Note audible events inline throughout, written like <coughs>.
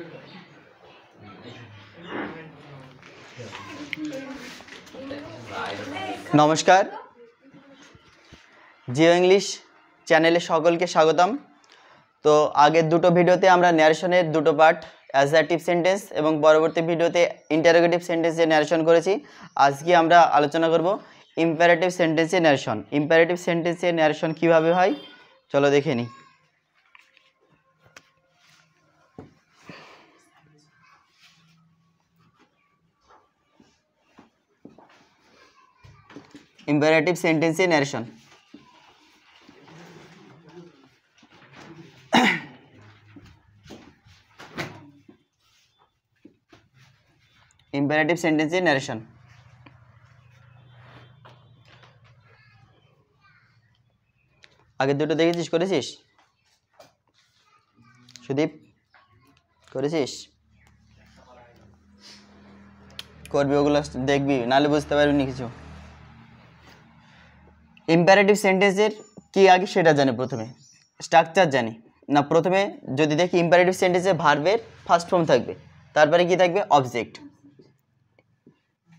নমস্কার জিও ইংলিশ চ্যানেলে সকলকে স্বাগতম তো আগের দুটো ভিডিওতে আমরা ন্যারেশনের দুটো পার্ট অ্যাজারটিভ সেন্টেন্স এবং পরবর্তী ভিডিওতে ইন্টারোগেটিভ সেন্টেন্সে ন্যারেশন করেছি আজকে আমরা আলোচনা করব ইম্পারেটিভ সেন্টেন্সে ন্যারেশন ইম্প্যারেটিভ সেন্টেন্সে ন্যারেশন কীভাবে হয় চলো দেখে নিই इम्पेरेटिव सेंटेंस या नरेशन इम्पेरेटिव सेंटेंस या नरेशन আগে দুটো দেখেছিস করেছিস সুদীপ করেছিস করবি ওগুলো দেখবি নাহলে বুঝতে পারবি না কিছু ইম্প্যারেটিভ সেন্টেন্সের কী আগে সেটা জানি প্রথমে স্ট্রাকচার জানি না প্রথমে যদি দেখি ইম্পারেটিভ সেন্টেন্সে ভার্বের ফার্স্ট ফর্ম থাকবে তারপরে কি থাকবে অবজেক্ট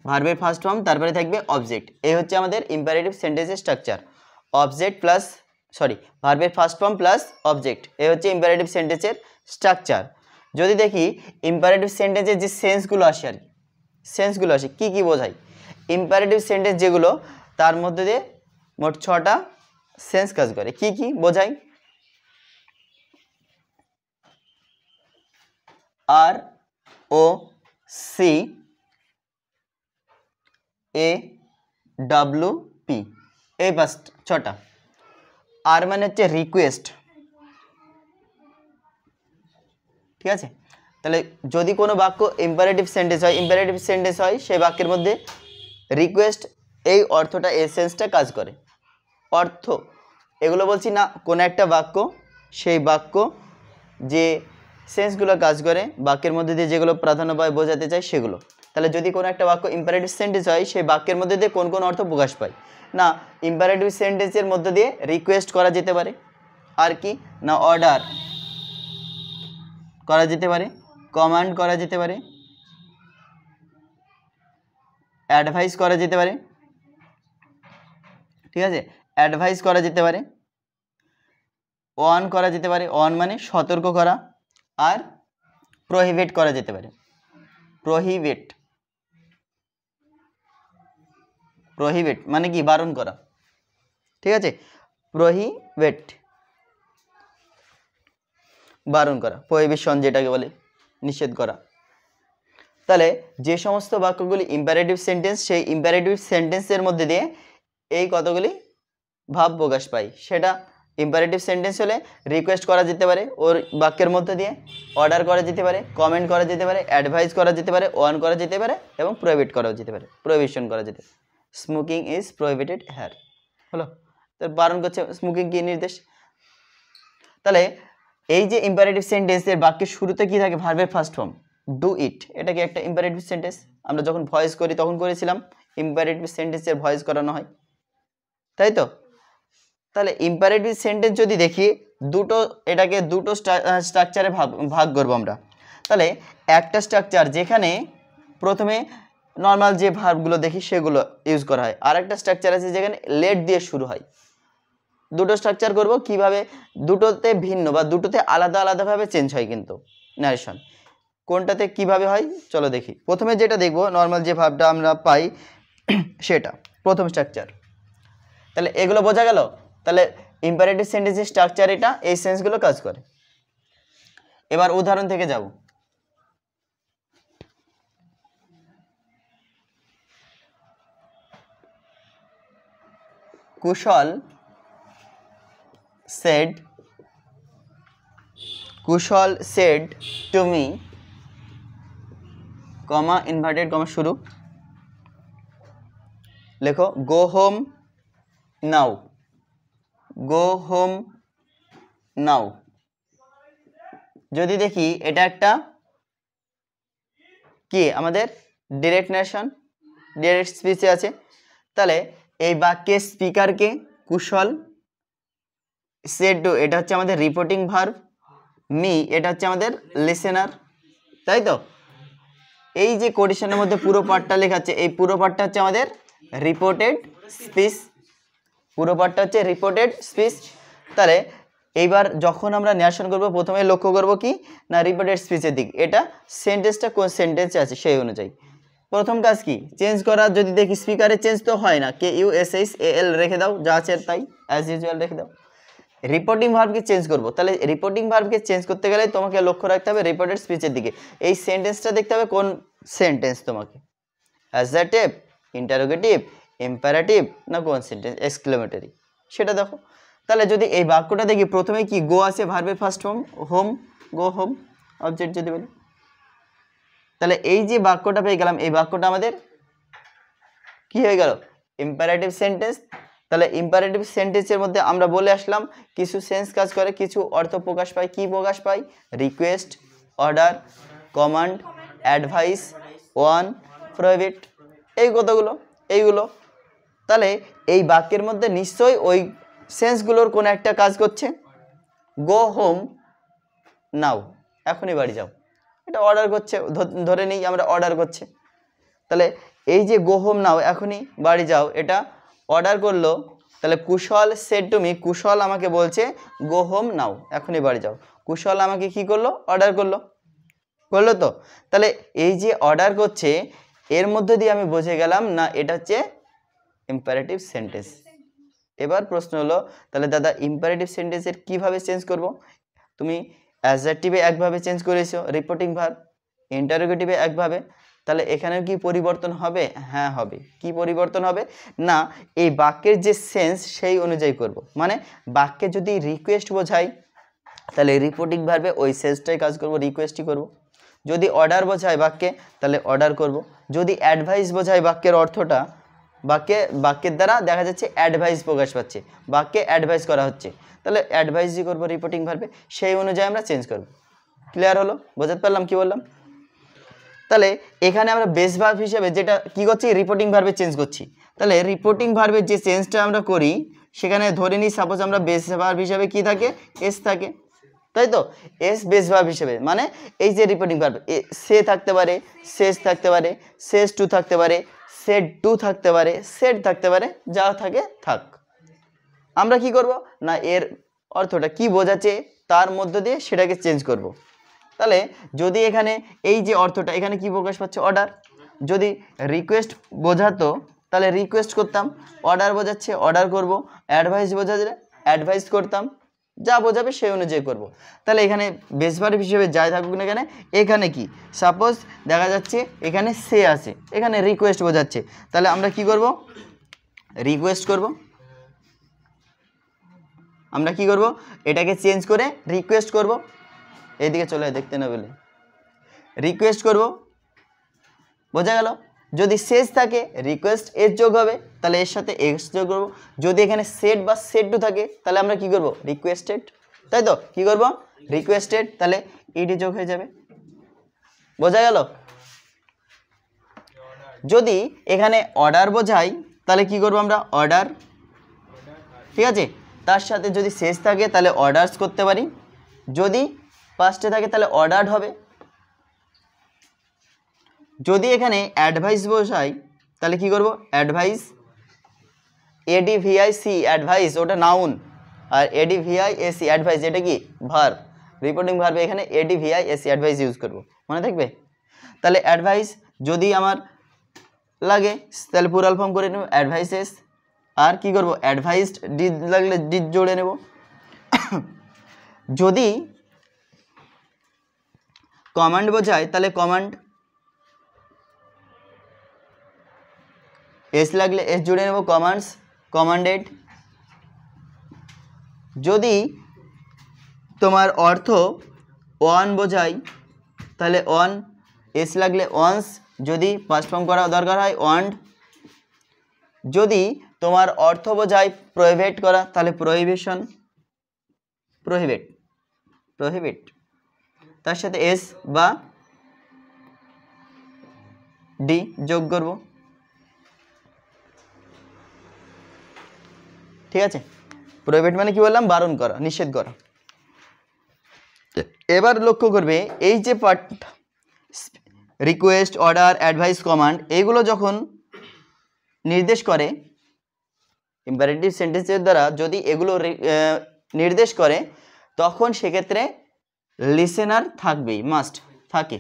ভার্বের ফার্স্ট ফর্ম তারপরে থাকবে অবজেক্ট এই হচ্ছে আমাদের ইম্পারেটিভ সেন্টেন্সের স্ট্রাকচার অবজেক্ট প্লাস সরি ভার্বের ফার্স্ট ফর্ম প্লাস অবজেক্ট এই হচ্ছে ইম্পারেটিভ সেন্টেন্সের স্ট্রাকচার যদি দেখি ইম্পারেটিভ সেন্টেন্সের যে সেন্সগুলো আসে আর কি সেন্সগুলো আসে কী কী বোঝায় ইম্পারেটিভ সেন্টেন্স যেগুলো তার মধ্যে দিয়ে মোট ছটা সেন্স কাজ করে কি কি বোঝাই R O C A W P এই পাঁচ ছটা আর মানে হচ্ছে রিকোয়েস্ট ঠিক আছে তাহলে যদি কোনো বাক্য ইম্পারেটিভ সেন্টেন্স হয় ইম্পারেটিভ সেন্টেন্স হয় সেই বাক্যের মধ্যে রিকোয়েস্ট এই অর্থটা সেন্সটা কাজ করে অর্থ এগুলো বলছি না কোনো একটা বাক্য সেই বাক্য যে সেন্সগুলো কাজ করে বাক্যের মধ্যে দিয়ে যেগুলো প্রাধান্য পায় বোঝাতে চায় সেগুলো তাহলে যদি কোনো একটা বাক্য ইম্পারেটিভ সেন্টেন্স হয় সেই বাক্যের মধ্যে দিয়ে কোন কোন অর্থ প্রকাশ পায় না ইম্পারেটিভ সেন্টেন্সের মধ্যে দিয়ে রিকোয়েস্ট করা যেতে পারে আর কি না অর্ডার করা যেতে পারে কমান্ড করা যেতে পারে অ্যাডভাইস করা যেতে পারে ঠিক আছে অ্যাডভাইস করা যেতে পারে অন করা যেতে পারে অন মানে সতর্ক করা আর প্রহিবেট করা যেতে পারে প্রহিবেট প্রহিবেট মানে কি বারণ করা ঠিক আছে প্রহিবেট বারণ করা প্রহিবিশন যেটাকে বলে নিষেধ করা তাহলে যে সমস্ত বাক্যগুলি ইম্প্যারেটিভ সেন্টেন্স সেই ইম্প্যারেটিভ সেন্টেন্সের মধ্যে দিয়ে এই কতগুলি ভাব প্রকাশ পায় সেটা ইম্পারেটিভ সেন্টেন্স হলে রিকোয়েস্ট করা যেতে পারে ওর বাক্যের মধ্যে দিয়ে অর্ডার করা যেতে পারে কমেন্ট করা যেতে পারে অ্যাডভাইস করা যেতে পারে অন করা যেতে পারে এবং প্রোহিবিট করাও যেতে পারে প্রোহিবিশন করা যেতে পারে স্মোকিং ইজ প্রোহিবিটেড হ্যার হলো তো বারণ করছে স্মোকিং কী নির্দেশ তাহলে এই যে ইম্পারেটিভ সেন্টেন্সের বাক্যের শুরুতে কি থাকে ভার্বের ফার্স্ট ফর্ম ডু ইট এটা কি একটা ইম্পারেটিভ সেন্টেন্স আমরা যখন ভয়েস করি তখন করেছিলাম ইম্পারেটিভ সেন্টেন্সের ভয়েস করানো হয় তাই তো তাহলে ইম্পারেটিভ সেন্টেন্স যদি দেখি দুটো এটাকে দুটো স্ট্রাকচারে ভাগ ভাগ করবো আমরা তাহলে একটা স্ট্রাকচার যেখানে প্রথমে নর্মাল যে ভার্বগুলো দেখি সেগুলো ইউজ করা হয় আর একটা স্ট্রাকচার আছে যেখানে লেট দিয়ে শুরু হয় দুটো স্ট্রাকচার করব কিভাবে দুটোতে ভিন্ন বা দুটোতে আলাদা আলাদাভাবে চেঞ্জ হয় কিন্তু ন্যারেশন কোনটাতে কিভাবে হয় চলো দেখি প্রথমে যেটা দেখব নর্মাল যে ভাবটা আমরা পাই সেটা প্রথম স্ট্রাকচার তাহলে এগুলো বোঝা গেল তাহলে ইম্পারেটিভ সেন্টেন্সের স্ট্রাকচার এটা এই সেন্সগুলো কাজ করে এবার উদাহরণ থেকে যাব Kushal said Kushal said to me comma inverted comma শুরু লেখো go home now go home now যদি দেখি এটা একটা কি আমাদের ডিরেক্ট নেশন ডিরেক্ট স্পিচে আছে তাহলে এই বাক্যে স্পিকারকে কুশল সেট ডু এটা হচ্ছে আমাদের রিপোর্টিং ভার্ভ মি এটা হচ্ছে আমাদের লিসেনার তাই তো এই যে কন্ডিশনের মধ্যে পুরো পার্টটা লেখা আছে এই পুরো পার্টটা হচ্ছে আমাদের রিপোর্টেড স্পিচ পুরো পার্টটা হচ্ছে রিপোর্টেড স্পিচ তাহলে এইবার যখন আমরা ন্যাশন করব প্রথমে লক্ষ্য করব কি না রিপোর্টেড স্পিচের দিক এটা সেন্টেন্সটা কোন সেন্টেন্সে আছে সেই অনুযায়ী প্রথম কাজ কি চেঞ্জ করা যদি দেখি স্পিকারে চেঞ্জ তো হয় না K U S S A L রেখে দাও যা আছে তাই অ্যাজ ইউজুয়াল রেখে দাও রিপোর্টিং ভার্ভকে চেঞ্জ করব তাহলে রিপোর্টিং ভার্ভকে চেঞ্জ করতে গেলে তোমাকে লক্ষ্য রাখতে হবে রিপোর্টেড স্পিচের দিকে এই সেন্টেন্সটা দেখতে হবে কোন সেন্টেন্স তোমাকে as the type interrogative imperative না কোন সেন্টেন্স এক্সক্লেমেটারি সেটা দেখো তাহলে যদি এই বাক্যটা দেখি প্রথমে কি গো আছে ভার্বের first home home go home object যদি বলি তাহলে এই যে বাক্যটা পেয়ে গেলাম এই বাক্যটা আমাদের কি হয়ে গেল ইম্পারেটিভ সেন্টেন্স তাহলে ইম্পারেটিভ সেন্টেন্সের মধ্যে আমরা বলে আসলাম কিছু সেন্স কাজ করে কিছু অর্থ প্রকাশ পায় কি প্রকাশ পায় রিকোয়েস্ট অর্ডার কমান্ড অ্যাডভাইস ওয়ান প্রাইভেট এই কথাগুলো এইগুলো তাহলে এই বাক্যের মধ্যে নিশ্চয়ই ওই সেন্সগুলোর কোনো একটা কাজ করছে গো হোম নাও এখনই বাড়ি যাও এটা অর্ডার করছে ধরে নিই আমরা অর্ডার করছে তাহলে এই যে গো হোম নাও এখনই বাড়ি যাও এটা অর্ডার করলো তাহলে Kushal said to me Kushal আমাকে বলছে গো হোম নাও এখনই বাড়ি যাও কুশল আমাকে কি করলো অর্ডার করলো করলো তো তাহলে এই যে অর্ডার করছে এর মধ্যে দিয়ে আমি বুঝে গেলাম না এটা হচ্ছে ইম্পারেটিভ সেন্টেন্স এবার প্রশ্ন হলো তাহলে দাদা ইম্পারেটিভ সেন্টেন্সের কিভাবে চেঞ্জ করব তুমি অ্যাজারটিভে একভাবে চেঞ্জ করেছো রিপোর্টিং ভার্ব ইন্টারোগেটিভে একভাবে তাহলে এখানেও কি পরিবর্তন হবে হ্যাঁ হবে কি পরিবর্তন হবে না এই বাক্যের যে সেন্স সেই অনুযায়ী করব। মানে বাক্যে যদি রিকোয়েস্ট বোঝাই তাহলে রিপোর্টিং ভার্বে ওই সেন্সটাই কাজ করব রিকোয়েস্টই করব। যদি অর্ডার বোঝায় বাক্যে তাহলে অর্ডার করব। যদি অ্যাডভাইস বোঝায় বাক্যের অর্থটা বাক্যে বাক্যের দ্বারা দেখা যাচ্ছে অ্যাডভাইস প্রকাশ পাচ্ছে বাক্যে অ্যাডভাইস করা হচ্ছে তাহলে অ্যাডভাইসই করবো রিপোর্টিং ভাবে সেই অনুযায়ী আমরা চেঞ্জ করব ক্লিয়ার হলো বোঝাতে পারলাম কি বললাম তাহলে এখানে আমরা বেস ভাব হিসেবে যেটা কি করছি রিপোর্টিং ভাবে চেঞ্জ করছি তাহলে রিপোর্টিং ভাবে যে চেঞ্জটা আমরা করি সেখানে ধরে নিই সাপোজ আমরা বেস ভাব হিসাবে কি থাকে এস থাকে তাই তো এস বেস ভাব হিসেবে মানে এই যে রিপোর্টিং ভাবে সে থাকতে পারে শেষ থাকতে পারে শেষ টু থাকতে পারে সেট টু থাকতে পারে সেট থাকতে পারে যা থাকে থাক আমরা কি করব না এর অর্থটা কি বোঝাচ্ছে তার মধ্য দিয়ে সেটাকে চেঞ্জ করব। তাহলে যদি এখানে এই যে অর্থটা এখানে কি প্রকাশ পাচ্ছে অর্ডার যদি রিকোয়েস্ট বোঝাতো তাহলে রিকোয়েস্ট করতাম অর্ডার বোঝাচ্ছে অর্ডার করব অ্যাডভাইস বোঝাচ্ছে অ্যাডভাইস করতাম যা বোঝাবে সেই অনুযায়ী করব। তাহলে এখানে বেস হিসেবে যাই থাকুক না কেন এখানে কি সাপোজ দেখা যাচ্ছে এখানে সে আছে এখানে রিকোয়েস্ট বোঝাচ্ছে তাহলে আমরা কি করব রিকোয়েস্ট করব আমরা কি করব এটাকে চেঞ্জ করে রিকোয়েস্ট করব এইদিকে চলে দেখতে না বলে রিকোয়েস্ট করব বোঝা গেল যদি শেষ থাকে রিকোয়েস্ট এর যোগ হবে তাহলে এর সাথে এক্স যোগ করবো যদি এখানে সেট বা সেট টু থাকে তাহলে আমরা কি করব রিকোয়েস্টেড তাই তো কী করবো রিকোয়েস্টেড তাহলে ইডি যোগ হয়ে যাবে বোঝা গেল যদি এখানে অর্ডার বোঝাই তাহলে কি করব আমরা অর্ডার ঠিক আছে তার সাথে যদি শেষ থাকে তাহলে অর্ডার্স করতে পারি যদি পাস্টে থাকে তাহলে অর্ডার হবে যদি এখানে অ্যাডভাইস বসাই তাহলে কি করব অ্যাডভাইস এডিভিআই সি অ্যাডভাইস ওটা নাউন আর এডিভিআই এসি অ্যাডভাইস এটা কি ভার রিপোর্টিং ভার্বে এখানে এডিভিআই এসি অ্যাডভাইস ইউজ করব মনে থাকবে তাহলে অ্যাডভাইস যদি আমার লাগে তাহলে পুরাল ফর্ম করে নেব অ্যাডভাইসেস আর কি করব অ্যাডভাইসড ডি লাগলে ডি জোড়ে নেব <coughs> যদি কমান্ড বোঝায় তাহলে কমান্ড এস লাগলে এস জুড়ে নেব কমান্ডস কমান্ডেড যদি তোমার অর্থ ওয়ান বোঝায় তাহলে ওয়ান এস লাগলে ওয়ান্স যদি ফার্স্ট ফর্ম করা দরকার হয় ওয়ান্ড যদি তোমার অর্থ বোঝায় প্রোহিবেট করা তাহলে প্রোহিবিশন প্রোহিবেট প্রোহিবিট তার সাথে এস বা ডি যোগ করবো ঠিক আছে প্রোহিবিট মানে কি বললাম বারণ করা নিষেধ করা এবার লক্ষ্য করবে এই যে part request order advice command এইগুলো যখন নির্দেশ করে ইম্পারেটিভ সেন্টেন্সের দ্বারা যদি এগুলো নির্দেশ করে তখন সেক্ষেত্রে লিসেনার থাকবেই মাস্ট থাকে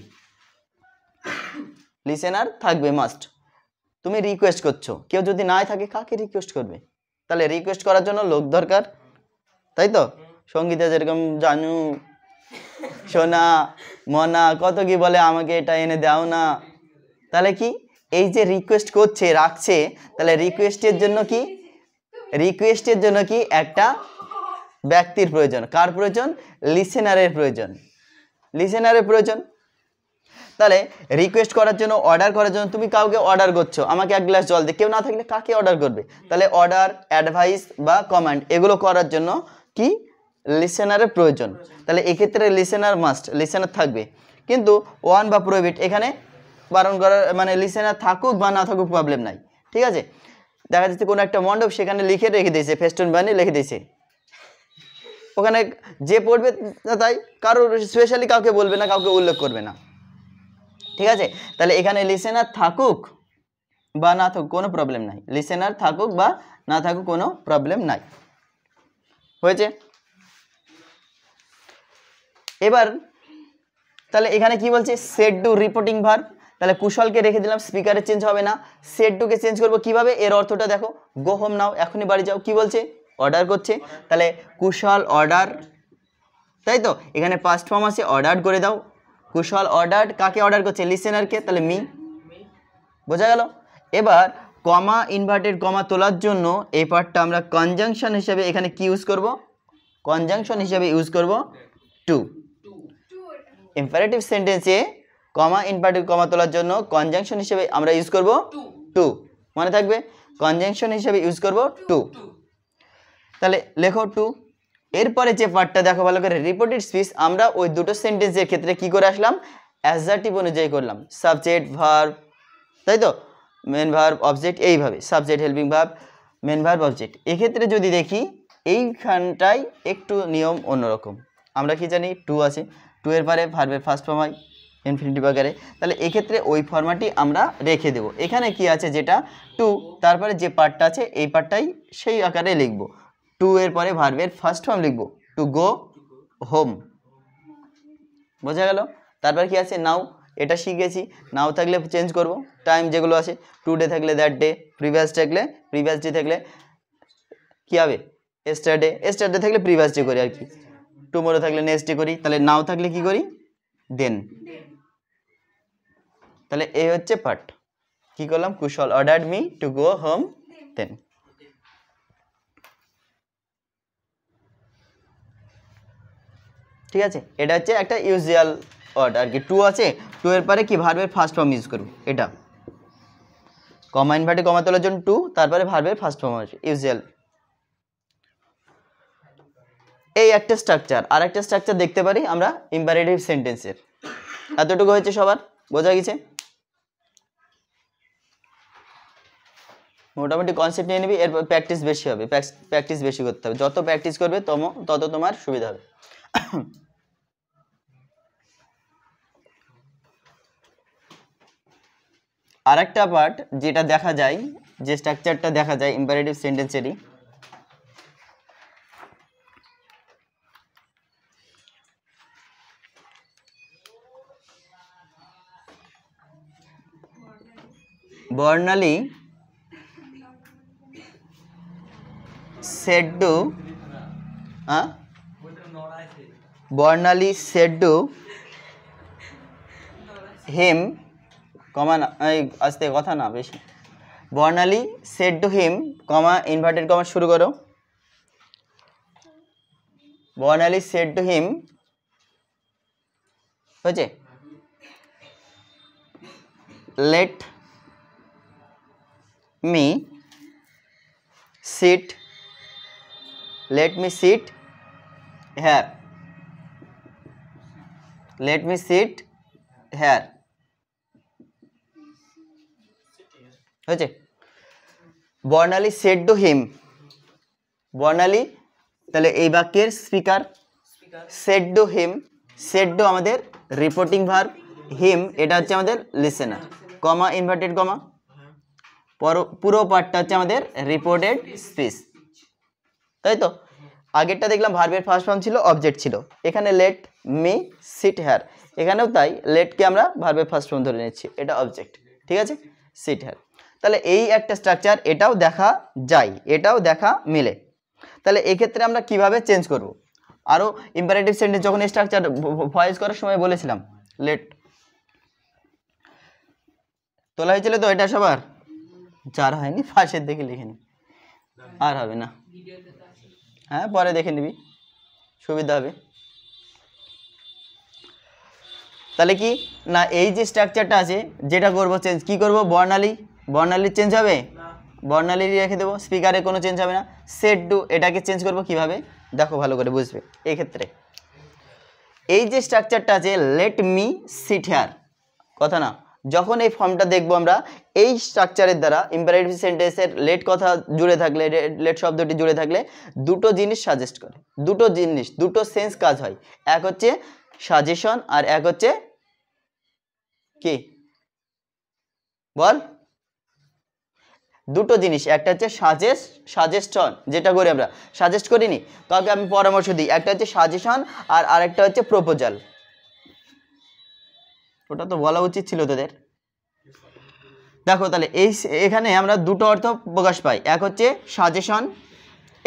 লিসেনার থাকবে মাস্ট তুমি রিকোয়েস্ট করছো কেউ যদি নাই থাকে কাকে রিকোয়েস্ট করবে তাহলে রিকোয়েস্ট করার জন্য লোক দরকার তাই তো সঙ্গীতে যেরকম জানু সোনা মনা কত কি বলে আমাকে এটা এনে দাও না তাহলে কি এই যে রিকোয়েস্ট করছে রাখছে তাহলে রিকোয়েস্টের জন্য কি রিকোয়েস্টের জন্য কি একটা ব্যক্তির প্রয়োজন কার প্রয়োজন লিসেনারের প্রয়োজন লিসেনারের প্রয়োজন তাহলে রিকোয়েস্ট করার জন্য অর্ডার করার জন্য তুমি কাউকে অর্ডার করছো আমাকে এক গ্লাস জল দিয়ে কেউ না থাকলে কাকে অর্ডার করবে তাহলে অর্ডার অ্যাডভাইস বা কমান্ড এগুলো করার জন্য কি লিসেনারের প্রয়োজন তাহলে এক্ষেত্রে লিসেনার মাস্ট লিসেনার থাকবে কিন্তু ওয়ান বা প্রোভিট এখানে বারণ করার মানে লিসেনার থাকুক বা না থাকুক প্রবলেম নাই ঠিক আছে দেখা যাচ্ছে কোনো একটা মণ্ডপ সেখানে লিখে রেখে দিয়েছে ফেস্টুন বানিয়ে লিখে দিয়েছে ওখানে যে পড়বে তাই কারোর স্পেশালি কাউকে বলবে না কাউকে উল্লেখ করবে না ঠিক আছে তাহলে এখানে লিসেনার থাকুক বা না থাকুক কোনো প্রবলেম নাই লিসেনার থাকুক বা না থাকুক কোনো প্রবলেম নাই হয়েছে এবার তাহলে এখানে কি বলছে সেট টু রিপোর্টিং ভার তাহলে কুশলকে রেখে দিলাম স্পিকারে চেঞ্জ হবে না সেট টুকে চেঞ্জ করব কিভাবে এর অর্থটা দেখো গো হোম নাও এখনই বাড়ি যাও কি বলছে অর্ডার করছে তাহলে কুশল অর্ডার তাই তো এখানে পাস্ট ফর্ম আছে অর্ডার করে দাও কুশল অর্ডার কাকে অর্ডার করছে লিসেনারকে তাহলে মি বোঝা গেল এবার কমা ইনভার্টেড কমা তোলার জন্য এই পার্টটা আমরা কনজাংশন হিসেবে এখানে কি ইউজ করব কনজাংশন হিসেবে ইউজ করব টু ইম্পারেটিভ সেন্টেন্সে কমা ইনভার্টেড কমা তোলার জন্য কনজাংশন হিসেবে আমরা ইউজ করব টু মনে থাকবে কনজাংশন হিসেবে ইউজ করব টু তাহলে লেখো টু এরপরে যে পার্টটা দেখো ভালো করে রিপোর্টেড স্পিচ আমরা ওই দুটো সেন্টেন্সের ক্ষেত্রে কি করে আসলাম অ্যাজার্টিভ অনুযায়ী করলাম সাবজেক্ট ভার্ব তাই তো মেন ভার্ব অবজেক্ট এইভাবে subject helping verb main verb object এক্ষেত্রে যদি দেখি এইখানটাই একটু নিয়ম অন্যরকম আমরা কি জানি টু আছে টু এর পরে ভার্বের ফার্স্ট ফর্ম হয় ইনফিনিটি বাগারে তাহলে এক্ষেত্রে ওই ফর্মাটি আমরা রেখে দেব এখানে কি আছে যেটা টু তারপরে যে পার্টটা আছে এই পার্টটাই সেই আকারে লিখবো টু এর পরে ভার্বের ফার্স্ট ফর্ম লিখবো টু গো হোম বোঝা গেল তারপর কি আছে নাও এটা শিখেছি নাও থাকলে চেঞ্জ করব টাইম যেগুলো আছে টু ডে থাকলে দ্যাট ডে প্রিভিয়াস থাকলে প্রিভিয়াস ডে থাকলে কী হবে এস্টারডে এস্টারডে থাকলে প্রিভিয়াস ডে করি আর কি টুমোরো থাকলে নেক্সট ডে করি তাহলে নাও থাকলে কি করি দেন তাহলে এই হচ্ছে পার্ট কী করলাম Kushal order me to go home then ঠিক আছে এটা হচ্ছে একটা ইউজুয়াল ওয়ার্ড আর কি টু আছে টু এর পরে কি ভার্বের ফার্স্ট ফর্ম ইউজ করবো এটা কমা ইনভার্টে কমা তোলার জন্য টু তারপরে ভার্বের ফার্স্ট ফর্ম আছে ইউজুয়াল এই একটা স্ট্রাকচার আর একটা স্ট্রাকচার দেখতে পারি আমরা ইম্পারেটিভ সেন্টেন্সের এতটুকু হয়েছে সবার বোঝা গেছে মোটামুটি কনসেপ্ট নিয়ে নিবি এরপর প্র্যাকটিস বেশি হবে প্র্যাকটিস বেশি করতে হবে যত প্র্যাকটিস করবে তম তত তোমার সুবিধা হবে আরেকটা পার্ট যেটা দেখা যায় যে স্ট্রাকচারটা দেখা যায় ইম্পারেটিভ সেন্টেন্সেরই বর্ণালি সেডু বর্ণালি সেডু হেম কমা না এই আস্তে কথা না বেশি Barnali said to him comma inverted comma শুরু করো বর্ণালী সেড টু হিম হয়েছে let me sit let me sit her let me sit her হয়েছে বর্ণালী সেড টু হিম বর্ণালী তাহলে এই বাক্যের speaker said to him said to আমাদের রিপোর্টিং ভার হিম এটা হচ্ছে আমাদের লিসেনার কমা ইনভার্টেড কমা পুরো পার্টটা হচ্ছে আমাদের রিপোর্টেড স্পিচ তাই তো আগেরটা দেখলাম ভার্বের ফার্স্ট ফর্ম ছিল অবজেক্ট ছিল এখানে লেট মি সিট হেয়ার এখানেও তাই লেটকে আমরা ভার্বের ফার্স্ট ফর্ম ধরে নিচ্ছি এটা অবজেক্ট ঠিক আছে সিট হেড তাহলে এই একটা স্ট্রাকচার এটাও দেখা যায় এটাও দেখা মেলে তাহলে এক্ষেত্রে আমরা কিভাবে চেঞ্জ করব। আরও ইম্পারেটিভ সেন্টেন্স যখন স্ট্রাকচার ভয়েস করার সময় বলেছিলাম লেট তোলা হয়েছিল তো এটা সবার যার হয়নি ফার্স্টের দিকে লিখে নি আর হবে না হ্যাঁ পরে দেখে নিবি সুবিধা হবে তাহলে কি না এই যে স্ট্রাকচারটা আছে যেটা করব চেঞ্জ কি করব বর্ণালী বর্ণালীর চেঞ্জ হবে বর্ণালী রেখে দেবো স্পিকারে কোনো চেঞ্জ হবে না সেট টু এটাকে চেঞ্জ করব কিভাবে দেখো ভালো করে বুঝবে এক্ষেত্রে এই যে স্ট্রাকচারটা আছে লেট মি সিট হেয়ার কথা না যখন এই ফর্মটা দেখবো আমরা এই স্ট্রাকচারের দ্বারা ইম্পারেটিভ সেন্টেন্সের লেট কথা জুড়ে থাকলে লেট শব্দটি জুড়ে থাকলে দুটো জিনিস সাজেস্ট করে দুটো জিনিস দুটো সেন্স কাজ হয় এক হচ্ছে সাজেশন আর এক হচ্ছে কি বল দুটো জিনিস একটা হচ্ছে সাজেস্ট সাজেস্টন যেটা করি আমরা সাজেস্ট করিনি কাউকে আমি পরামর্শ দিই একটা হচ্ছে সাজেশন আর আরেকটা হচ্ছে প্রপোজাল ওটা তো বলা উচিত ছিল তোদের দেখো তাহলে এই এখানে আমরা দুটো অর্থ প্রকাশ পাই এক হচ্ছে সাজেশন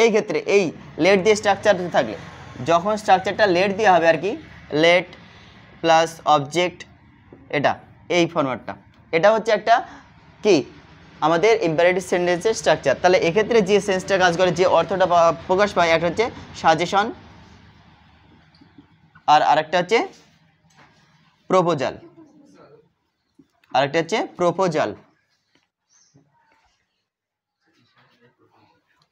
এই ক্ষেত্রে এই লেট দিয়ে স্ট্রাকচার থাকলে যখন স্ট্রাকচারটা লেট দেওয়া হবে আর কি লেট প্লাস অবজেক্ট এটা এই ফরম্যাটটা এটা হচ্ছে একটা কি আমাদের ইম্পারেটিভ সেন্টেন্সের স্ট্রাকচার তাহলে এক্ষেত্রে যে সেন্সটা কাজ করে যে অর্থটা প্রকাশ পায় একটা হচ্ছে সাজেশন আর আরেকটা হচ্ছে প্রপোজাল আরেকটা হচ্ছে প্রপোজাল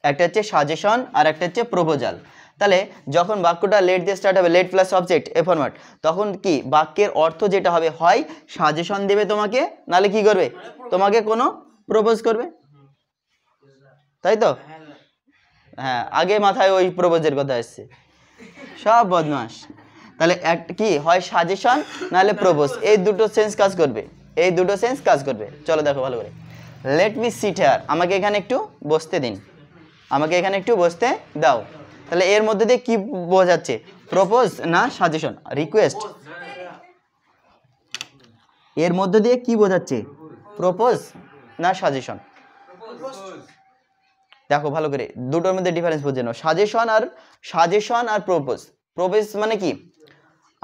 একটা হচ্ছে সাজেশন আর একটা হচ্ছে প্রপোজাল তাহলে যখন বাক্যটা লেট দিয়ে স্টার্ট হবে লেট প্লাস সাবজেক্ট এ ফরম্যাট তখন কি বাক্যের অর্থ যেটা হবে হয় সাজেশন দেবে তোমাকে নালে কি করবে তোমাকে কোনো প্রপোজ করবে তাই তো হ্যাঁ আগে মাথায় ওই প্রপোজের কথা এসছে সব বদমাস তাহলে এক কি হয় সাজেশন নাহলে প্রপোজ এই দুটো সেন্স কাজ করবে এই দুটো সেন্স কাজ করবে চলো দেখো ভালো করে লেট মি সিট হেয়ার আমাকে এখানে একটু বসতে দিন আমাকে এখানে একটু বসতে দাও তাহলে এর মধ্যে দিয়ে কি বোঝাচ্ছে প্রপোজ না সাজেশন রিকোয়েস্ট এর মধ্যে দিয়ে কি বোঝাচ্ছে প্রপোজ না সাজেশন দেখো ভালো করে দুটোর মধ্যে ডিফারেন্স বুঝে নাও সাজেশন আর সাজেশন আর প্রপোজ প্রপোজ মানে কি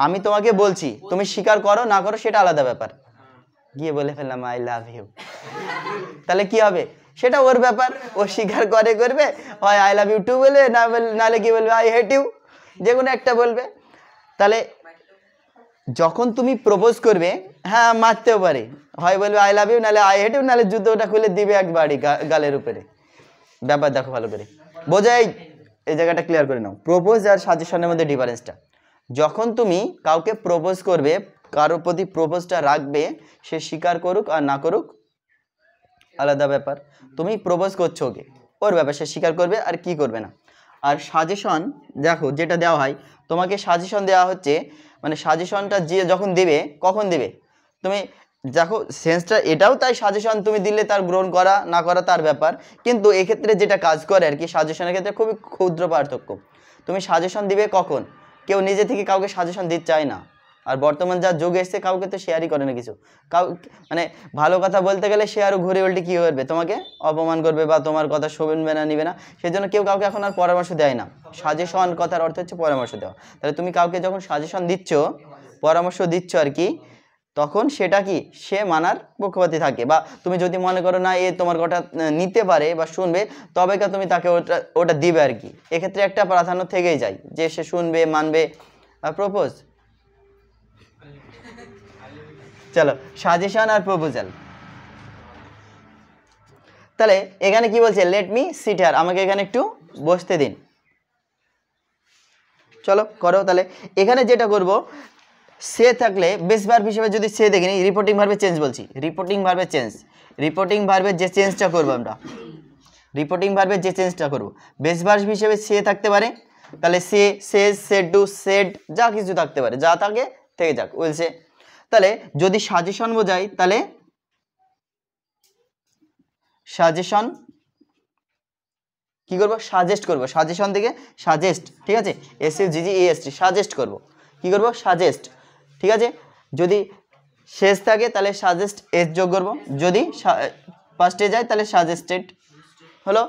আমি তোমাকে বলছি তুমি স্বীকার করো না করো সেটা আলাদা ব্যাপার গিয়ে বলে ফেললাম আই লাভ ইউ তাহলে কি হবে সেটা ওর ব্যাপার ও স্বীকার করে করবে হয় আই লাভ ইউ টু বলবে না বল নাহলে কি বলবে আই হেট ইউ যে কোনো একটা বলবে তাহলে যখন তুমি প্রপোজ করবে হ্যাঁ মারতেও পারে হয় বলবে আই লাভ ইউ নাহলে আই হেট ইউ নাহলে জুতোটা খুলে দিবে একবারই গালের উপরে ব্যাপার দেখো ভালো করে বোঝাই এই জায়গাটা ক্লিয়ার করে নাও প্রপোজ আর সাজেশনের মধ্যে ডিফারেন্সটা যখন তুমি কাউকে প্রপোজ করবে কারোর প্রতি প্রপোজটা রাখবে সে স্বীকার করুক আর না করুক আলাদা ব্যাপার তুমি প্রপোজ করছো ওকে ওর ব্যাপার সে স্বীকার করবে আর কি করবে না আর সাজেশন দেখো যেটা দেওয়া হয় তোমাকে সাজেশন দেওয়া হচ্ছে মানে সাজেশনটা যে যখন দেবে কখন দেবে তুমি দেখো সেন্সটা এটাও তাই সাজেশন তুমি দিলে তার গ্রহণ করা না করা তার ব্যাপার কিন্তু এক্ষেত্রে যেটা কাজ করে আর কি সাজেশনের ক্ষেত্রে খুবই ক্ষুদ্র পার্থক্য তুমি সাজেশন দিবে কখন কেউ নিজে থেকে কাউকে সাজেশন দিতে চায় না আর বর্তমান যা যুগ এসছে কাউকে তো শেয়ারই করে না কিছু কাউ মানে ভালো কথা বলতে গেলে সে আরও ঘুরে উল্টে কী করবে তোমাকে অপমান করবে বা তোমার কথা শোভেনবে না নিবে না সেই জন্য কেউ কাউকে এখন আর পরামর্শ দেয় না সাজেশন কথার অর্থ হচ্ছে পরামর্শ দেওয়া তাহলে তুমি কাউকে যখন সাজেশন দিচ্ছ পরামর্শ দিচ্ছ আর কি তখন সেটা কি সে মানার পক্ষপাতি থাকে বা তুমি যদি মনে করো না এ তোমার কথা নিতে পারে বা শুনবে তবে কা তুমি তাকে ওটা ওটা দিবে আর কি এক্ষেত্রে একটা প্রাধান্য থেকেই যায় যে সে শুনবে মানবে প্রপোজ চলো সাজেশন আর প্রপোজাল তাহলে এখানে কি বলছে লেট মি সিট আর আমাকে এখানে একটু বসতে দিন চলো করো তাহলে এখানে যেটা করব সে থাকলে বেস ভার্ব হিসেবে যদি সে দেখি নি রিপোর্টিং ভার্বে চেঞ্জ বলছি রিপোর্টিং ভার্বে চেঞ্জ রিপোর্টিং ভার্বের যে চেঞ্জটা করবো আমরা রিপোর্টিং ভার্বের যে চেঞ্জটা করব বেস ভার্ব হিসেবে সে থাকতে পারে তাহলে সে সে সেড টু সেড যা কিছু থাকতে পারে যা থাকে থেকে যাক উইল সে তাহলে যদি সাজেশন বোঝাই তাহলে সাজেশন কি করবো সাজেস্ট করবো সাজেশন থেকে সাজেস্ট ঠিক আছে S S G G E S T suggest করবো কি করবো সাজেস্ট ঠিক আছে যদি শেষ থাকে তাহলে সাজেস্ট এস যোগ করবো যদি ফার্স্টে যায় তাহলে সাজেস্টেড হলো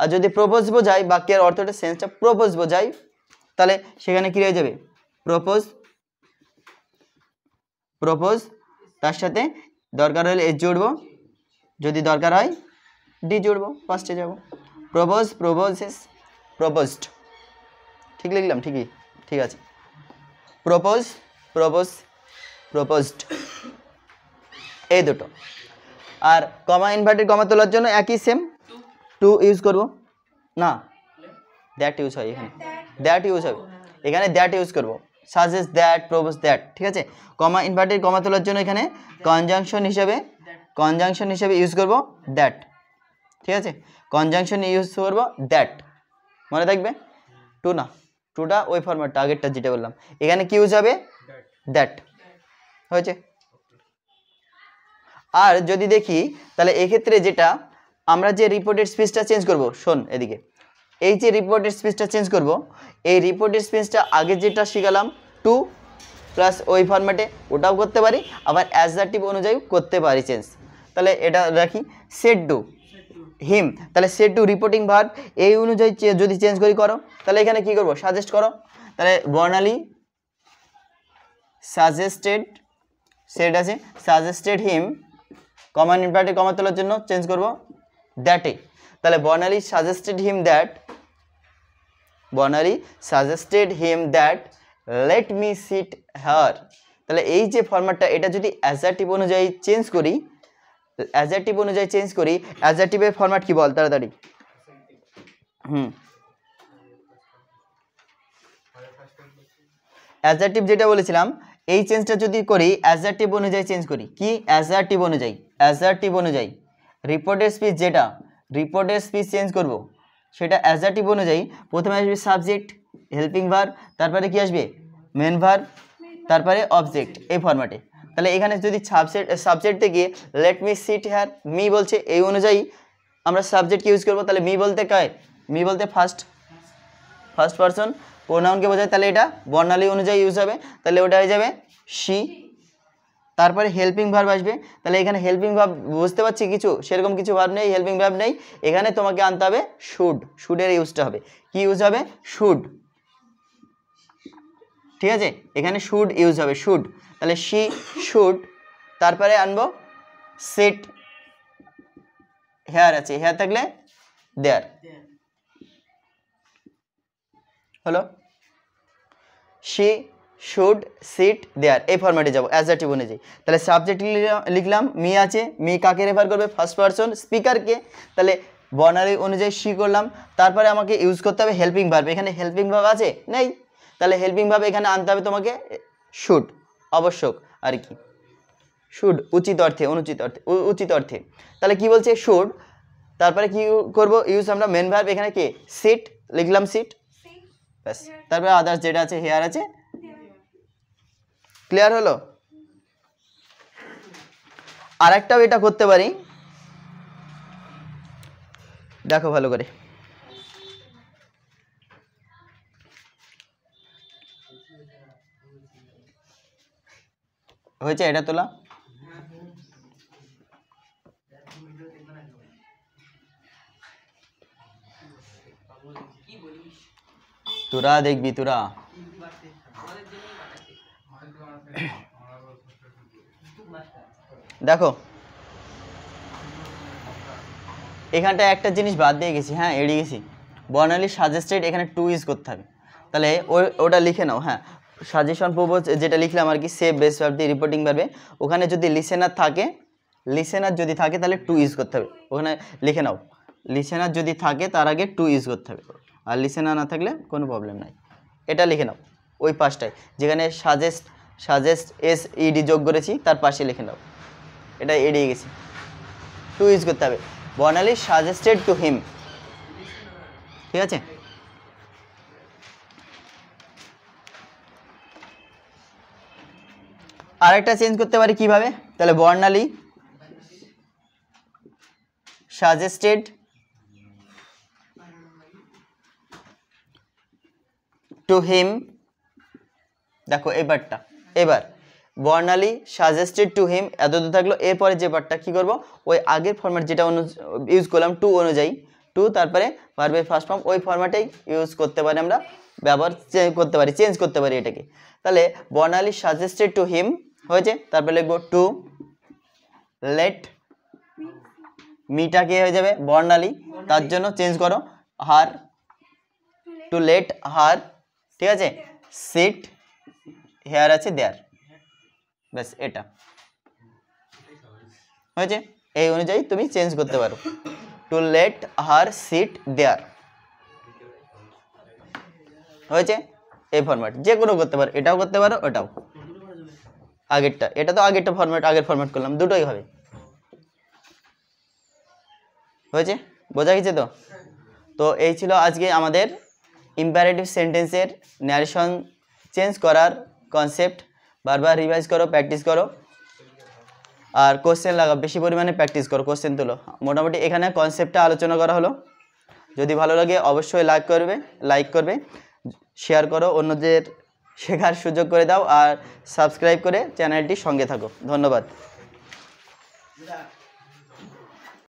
আর যদি প্রপোজ বোঝাই বাক্যের অর্থটা সেন্সটা প্রপোজ বোঝায় তাহলে সেখানে কী রয়ে যাবে প্রপোজ প্রপোজ তার সাথে দরকার হলে এস জুড়বো যদি দরকার হয় ডি জুড়বো ফার্স্টে যাব প্রপোজ প্রপোজেস প্রপোজড ঠিক লিখলাম ঠিকই ঠিক আছে প্রপোজ প্রপোজ প্রপোজড এই দুটো আর কমা ইনভার্টেড কমা তোলার জন্য একই সেম টু ইউজ করব না দ্যাট ইউজ হয় এখানে দ্যাট ইউজ হবে এখানে দ্যাট ইউজ করবো সাজেস্ট দ্যাট প্রোবোস দ্যাট ঠিক আছে কমা ইনভার্টেড কমা তোলার জন্য এখানে কনজাংশন হিসাবে কনজাংশন হিসেবে ইউজ করব দ্যাট ঠিক আছে কনজাংশন ইউজ করব দ্যাট মনে থাকবে টু না টুটা ওই ফরম্যাটটা আগেরটা যেটা বললাম এখানে কি ইউজ হবে দ্যাট হয়েছে আর যদি দেখি তাহলে এক্ষেত্রে যেটা আমরা যে রিপোর্টেড স্পিচটা চেঞ্জ করব শোন এদিকে এই যে রিপোর্টের স্পেসটা চেঞ্জ করব এই রিপোর্টের স্পেসটা আগে যেটা শিখালাম টু প্লাস ওই ফরম্যাটে ওটাও করতে পারি আবার অ্যাজ দ্য টিপ অনুযায়ী করতে পারি চেঞ্জ তাহলে এটা রাখি সেট ডু হিম তাহলে সেট টু রিপোর্টিং ভার্ব এই অনুযায়ী যদি চেঞ্জ করি করো তাহলে এখানে কি করব সাজেস্ট করো তাহলে বর্ণালী সাজেস্টেড সেট আছে suggested him comma inverted comma তোলার জন্য চেঞ্জ করব দ্যাটে তাহলে Barnali suggested him that Barnali suggested him that let me sit her তাহলে এই যে ফর্ম্যাটটা এটা যদি অ্যাজার্টিভ অনুযায়ী চেঞ্জ করি অ্যাজার্টিভ অনুযায়ী চেঞ্জ করি অ্যাজার্টিভের ফর্ম্যাট কি বল তাড়াতাড়ি হুম অ্যাজার্টিভ যেটা বলেছিলাম এই চেঞ্জটা যদি করি অ্যাজার্টিভ অনুযায়ী চেঞ্জ করি কি অ্যাজার্টিভ অনুযায়ী অ্যাজার্টিভ অনুযায়ী রিপোর্টের স্পিচ যেটা রিপোর্টের স্পিচ চেঞ্জ করবো সেটা অ্যাজাটিভ অনুযায়ী প্রথমে আসবে সাবজেক্ট হেল্পিং ভার তারপরে কি আসবে মেন ভার তারপরে অবজেক্ট এই ফরম্যাটে তাহলে এখানে যদি সাবজেক্ট সাবজেক্টে গিয়ে let me sit her me বলছে এই অনুযায়ী আমরা সাবজেক্ট ইউজ করব তাহলে মি বলতে কয় মি বলতে ফার্স্ট ফার্স্ট পারসন প্রোনাউনকে বোঝায় তাহলে এটা বর্ণালী অনুযায়ী ইউজ হবে তাহলে ওটা হয়ে যাবে শি তারপরে হেল্পিং ভার্ব আসবে তাহলে এখানে হেল্পিং ভার্ব বুঝতে পারছি কিছু সেরকম কিছু ভার্ব নেই হেল্পিং ভার্ব নেই এখানে তোমাকে আনতে হবে শুড শুডের ইউজটা হবে কি ইউজ হবে শুড ঠিক আছে এখানে শুড ইউজ হবে শুড তাহলে শি শুড তারপরে আনবো সিট হেয়ার আছে হেয়ার থাকলে দেয়ার হলো শি শুড সিট দেয়ার এই ফর্ম্যাটে যাবো অ্যাজাটিভ অনুযায়ী তাহলে সাবজেক্ট লিখলাম মি আছে মি কাকে রেফার করবে ফার্স্ট পারসন স্পিকারকে তাহলে বর্ণালী অনুযায়ী শি করলাম তারপরে আমাকে ইউজ করতে হবে হেল্পিং ভার্ব এখানে হেল্পিং ভার্ব আছে নেই তাহলে হেল্পিং ভার্ব এখানে আনতে হবে তোমাকে শুড আবশ্যক আর কি শুড উচিত অর্থে অনুচিত অর্থে উচিত অর্থে তাহলে কি বলছে শুড তারপরে কি করব ইউজ আমরা মেন ভার্ব এখানে কে সিট লিখলাম সিট ব্যাস তারপরে আদার্স যেটা আছে হেয়ার আছে ক্লিয়ার হলো আর একটাও এটা করতে পারি দেখো ভালো করে হয়েছে এটা তোলা তোরা দেখবি তোরা দেখো এখানটা একটা জিনিস বাদ দিয়ে গেছি হ্যাঁ এড়িয়ে গেছি বর্ণালী সাজেস্টেড এখানে টু ইউজ করতে হবে তাহলে ওটা লিখে নাও হ্যাঁ সাজেশন প্রবোজ যেটা লিখলাম আর কি সেভ বেস অফ দিয়ে রিপোর্টিং পারবে ওখানে যদি লিসেনার থাকে লিসেনার যদি থাকে তাহলে টু ইউজ করতে হবে ওখানে লিখে নাও লিসেনার যদি থাকে তার আগে টু ইউজ করতে হবে আর লিসেনার না থাকলে কোনো প্রবলেম নাই এটা লিখে নাও ওই পাশটায় যেখানে সাজেস্ট সাজেস্ট এস ইডি যোগ করেছি তার পাশে লিখে নাও এটা এড়িয়ে গেছি টু ইউজ করতে হবে বর্ণালি সাজেস্টেড টু হিম ঠিক আছে আরেকটা চেঞ্জ করতে পারি কিভাবে তাহলে বর্ণালি সাজেস্টেড টু হিম দেখো এবারটা এবার বর্ণালি সাজেস্টেড টু হিম এত দূর থাকলো এরপরে যে পার্টটা কী করবো ওই আগের ফর্ম্যাট যেটা অনু ইউজ করলাম টু অনুযায়ী টু তারপরে ভার্বের ফার্স্ট ফর্ম ওই ফর্ম্যাটেই ইউজ করতে পারি আমরা ব্যবহার করতে পারি চেঞ্জ করতে পারি এটাকে তাহলে বর্ণালি সাজেস্টেড টু হিম হয়েছে তারপরে লিখবো টু লেট মিটা কে হয়ে যাবে বর্ণালী তার জন্য চেঞ্জ করো হার টু লেট হার ঠিক আছে সিট হেয়ার আছে দেয়ার ব্যাস এটা হয়েছে এই অনুযায়ী তুমি চেঞ্জ করতে পারো to let her sit there হয়েছে এই ফরম্যাট যে কোনো করতে পারো এটাও করতে পারো ওটাও আগেরটা এটা তো আগেরটা ফরম্যাট আগের ফরম্যাট করলাম দুটোই হবে হয়েছে বোঝা গেছে তো তো এই ছিল আজকে আমাদের ইম্পারেটিভ সেন্টেন্সের ন্যারেশন চেঞ্জ করার কনসেপ্ট বারবার রিভাইজ করো প্র্যাকটিস করো আর কোশ্চেন লাগাও বেশি পরিমাণে প্র্যাকটিস করো কোশ্চেন তুলো মোটামুটি এখানে কনসেপ্টটা আলোচনা করা হলো যদি ভালো লাগে অবশ্যই লাইক করবে লাইক করবে শেয়ার করো অন্যদের শেখার সুযোগ করে দাও আর সাবস্ক্রাইব করে চ্যানেলটি সঙ্গে থাকো ধন্যবাদ